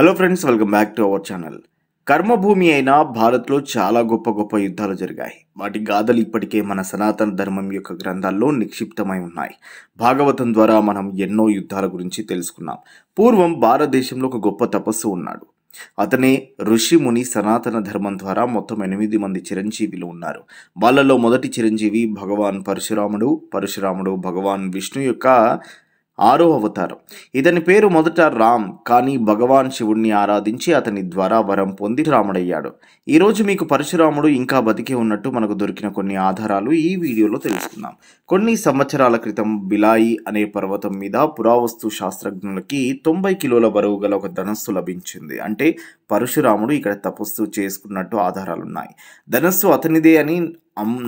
hello friends welcome back to our channel కర్మభూమి అయిన భారత్లో చాలా గొప్ప గొప్ప యుద్ధాలు జరిగాయి వాటి గాథలు ఇప్పటికే మన సనాతన ధర్మం యొక్క గ్రంథాల్లో నిక్షిప్తమై ఉన్నాయి భాగవతం ద్వారా మనం ఎన్నో యుద్ధాల గురించి తెలుసుకున్నాం పూర్వం భారతదేశంలో ఒక గొప్ప తపస్సు ఉన్నాడు అతనే ఋషిముని సనాతన ధర్మం ద్వారా మొత్తం ఎనిమిది మంది చిరంజీవులు ఉన్నారు వాళ్ళలో మొదటి చిరంజీవి భగవాన్ పరశురాముడు పరశురాముడు భగవాన్ విష్ణు యొక్క ఆరో అవతారం ఇతని పేరు మొదట రామ్ కానీ భగవాన్ శివుణ్ణి ఆరాధించి అతని ద్వారా వరం పొంది రాముడయ్యాడు ఈరోజు మీకు పరశురాముడు ఇంకా బతికి ఉన్నట్టు మనకు దొరికిన కొన్ని ఆధారాలు ఈ వీడియోలో తెలుసుకుందాం కొన్ని సంవత్సరాల క్రితం బిలాయి అనే పర్వతం మీద పురావస్తు శాస్త్రజ్ఞులకి తొంభై కిలోల బరువు గల ఒక ధనస్సు లభించింది అంటే పరశురాముడు ఇక్కడ తపస్సు చేసుకున్నట్టు ఆధారాలున్నాయి ధనస్సు అతనిదే అని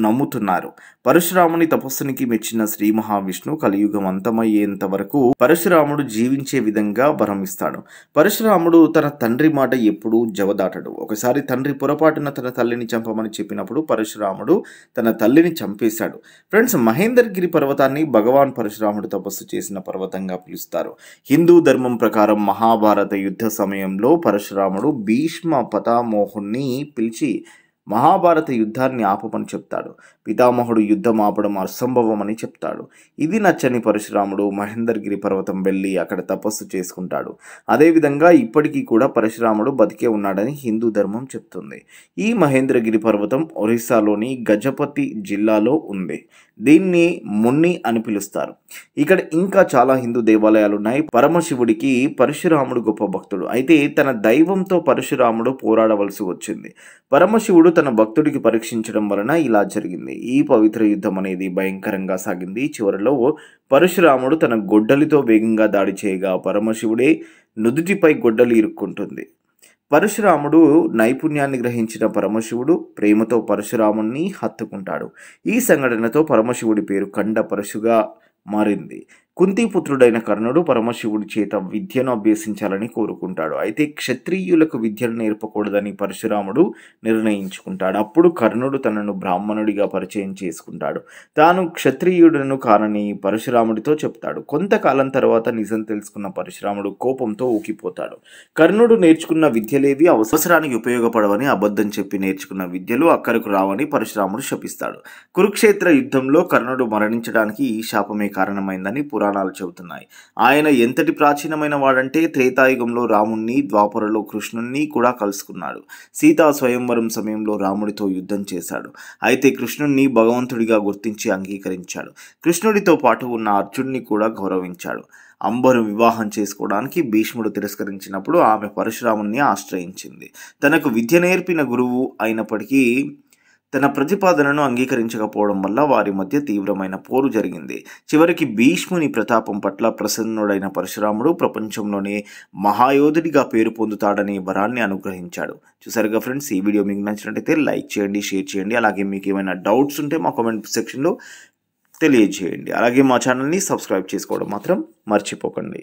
నమ్ముతున్నారు పరశురాముని తపస్సునికి మెచ్చిన శ్రీ మహావిష్ణు కలియుగం అంతమయ్యేంత వరకు పరశురాముడు జీవించే విధంగా వరమిస్తాడు పరశురాముడు తన తండ్రి మాట ఎప్పుడూ జవదాటడు ఒకసారి తండ్రి పొరపాటున తన తల్లిని చంపమని చెప్పినప్పుడు పరశురాముడు తన తల్లిని చంపేశాడు ఫ్రెండ్స్ మహేందర్గిరి పర్వతాన్ని భగవాన్ పరశురాముడు తపస్సు చేసిన పర్వతంగా పిలుస్తారు హిందూ ధర్మం ప్రకారం మహాభారత యుద్ధ సమయంలో పరశురాముడు భీష్మ పతామోహుణ్ణి పిలిచి మహాభారత యుద్ధాన్ని ఆపమని చెప్తాడు పితామహుడు యుద్ధం ఆపడం అసంభవమని చెప్తాడు ఇది నచ్చని పరశురాముడు మహేందర్గిరి పర్వతం వెళ్ళి అక్కడ తపస్సు చేసుకుంటాడు అదేవిధంగా ఇప్పటికీ కూడా పరశురాముడు బతికే ఉన్నాడని హిందూ ధర్మం చెప్తుంది ఈ మహేంద్రగిరి పర్వతం ఒరిస్సాలోని గజపతి జిల్లాలో ఉంది దీన్ని మున్ని అని పిలుస్తారు ఇక్కడ ఇంకా చాలా హిందూ దేవాలయాలు ఉన్నాయి పరమశివుడికి పరశురాముడు గొప్ప భక్తుడు అయితే తన దైవంతో పరశురాముడు పోరాడవలసి వచ్చింది పరమశివుడు తన భక్తుడికి పరీక్షించడం వలన ఇలా జరిగింది ఈ పవిత్ర యుద్ధం అనేది భయంకరంగా సాగింది చివరిలో పరశురాముడు తన గొడ్డలితో వేగంగా దాడి చేయగా పరమశివుడే నుదుటిపై గొడ్డలి ఇరుక్కుంటుంది పరశురాముడు నైపుణ్యాన్ని గ్రహించిన పరమశివుడు ప్రేమతో పరశురాముణ్ణి హత్తుకుంటాడు ఈ సంఘటనతో పరమశివుడి పేరు కండ పరశుగా మారింది కుంతిపుత్రుడైన కర్ణుడు పరమశివుడి చేత విద్యను అభ్యసించాలని కోరుకుంటాడు అయితే క్షత్రియులకు విద్యను నేర్పకూడదని పరశురాముడు నిర్ణయించుకుంటాడు అప్పుడు కర్ణుడు తనను బ్రాహ్మణుడిగా పరిచయం చేసుకుంటాడు తాను క్షత్రియుడను కానని పరశురాముడితో చెప్తాడు కొంతకాలం తర్వాత నిజం తెలుసుకున్న పరశురాముడు కోపంతో ఊకిపోతాడు కర్ణుడు నేర్చుకున్న విద్యలేవి అవసరానికి ఉపయోగపడవని అబద్ధం చెప్పి నేర్చుకున్న విద్యలు అక్కరకు రావని పరశురాముడు శపిస్తాడు కురుక్షేత్ర యుద్ధంలో కర్ణుడు మరణించడానికి ఈ శాపమే కారణమైందని పురాణ పురాణాలు చెబుతున్నాయి ఆయన ఎంతటి ప్రాచీనమైన వాడంటే త్రేతాయుగంలో రాముణ్ణి ద్వాపరలో కృష్ణుణ్ణి కూడా కలుసుకున్నాడు సీతా స్వయంవరం సమయంలో రాముడితో యుద్ధం చేశాడు అయితే కృష్ణుణ్ణి భగవంతుడిగా గుర్తించి అంగీకరించాడు కృష్ణుడితో పాటు ఉన్న అర్జున్ని కూడా గౌరవించాడు అంబరు వివాహం చేసుకోవడానికి భీష్ముడు తిరస్కరించినప్పుడు ఆమె పరశురాముణ్ణి ఆశ్రయించింది తనకు విద్య నేర్పిన గురువు అయినప్పటికీ తన ప్రతిపాదనను అంగీకరించకపోవడం వల్ల వారి మధ్య తీవ్రమైన పోరు జరిగింది చివరికి భీష్ముని ప్రతాపం పట్ల ప్రసన్నుడైన పరశురాముడు ప్రపంచంలోనే మహాయోధుడిగా పేరు పొందుతాడనే వరాన్ని అనుగ్రహించాడు చూసారుగా ఫ్రెండ్స్ ఈ వీడియో మీకు నచ్చినట్టయితే లైక్ చేయండి షేర్ చేయండి అలాగే మీకు ఏమైనా డౌట్స్ ఉంటే మా కామెంట్ సెక్షన్లో తెలియజేయండి అలాగే మా ఛానల్ని సబ్స్క్రైబ్ చేసుకోవడం మాత్రం మర్చిపోకండి